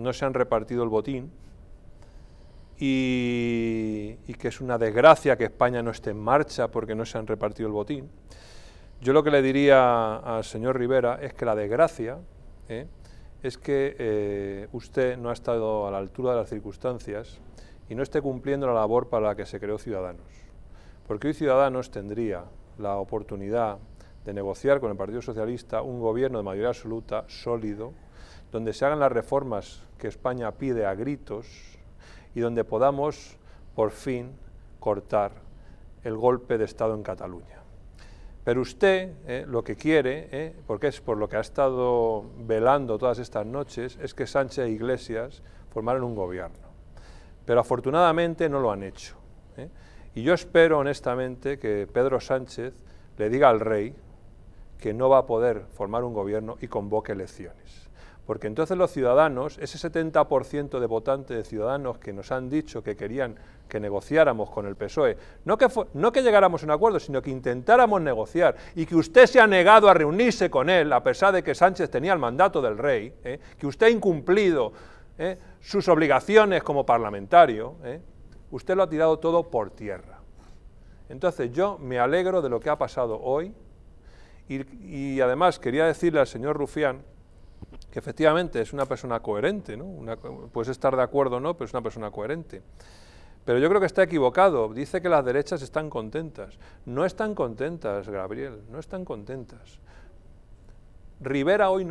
no se han repartido el botín y, que es una desgracia que España no esté en marcha porque no se han repartido el botín. Yo lo que le diría al señor Rivera es que la desgracia ¿eh? es que eh, usted no ha estado a la altura de las circunstancias y no esté cumpliendo la labor para la que se creó Ciudadanos. Porque hoy Ciudadanos tendría la oportunidad de negociar con el Partido Socialista un gobierno de mayoría absoluta, sólido, donde se hagan las reformas que España pide a gritos y donde podamos por fin cortar el golpe de Estado en Cataluña. Pero usted eh, lo que quiere, eh, porque es por lo que ha estado velando todas estas noches, es que Sánchez e Iglesias formaran un gobierno. Pero afortunadamente no lo han hecho. Eh. Y yo espero honestamente que Pedro Sánchez le diga al rey, que no va a poder formar un gobierno y convoque elecciones. Porque entonces los ciudadanos, ese 70% de votantes de ciudadanos que nos han dicho que querían que negociáramos con el PSOE, no que, llegáramos a un acuerdo, sino que intentáramos negociar y que usted se ha negado a reunirse con él, a pesar de que Sánchez tenía el mandato del rey, ¿eh? que usted ha incumplido ¿eh? sus obligaciones como parlamentario, ¿eh? usted lo ha tirado todo por tierra. Entonces yo me alegro de lo que ha pasado hoy, y, además quería decirle al señor Rufián que efectivamente es una persona coherente, ¿no? puedes estar de acuerdo o no, pero es una persona coherente. Pero yo creo que está equivocado. Dice que las derechas están contentas. No están contentas, Gabriel, no están contentas. Rivera hoy no...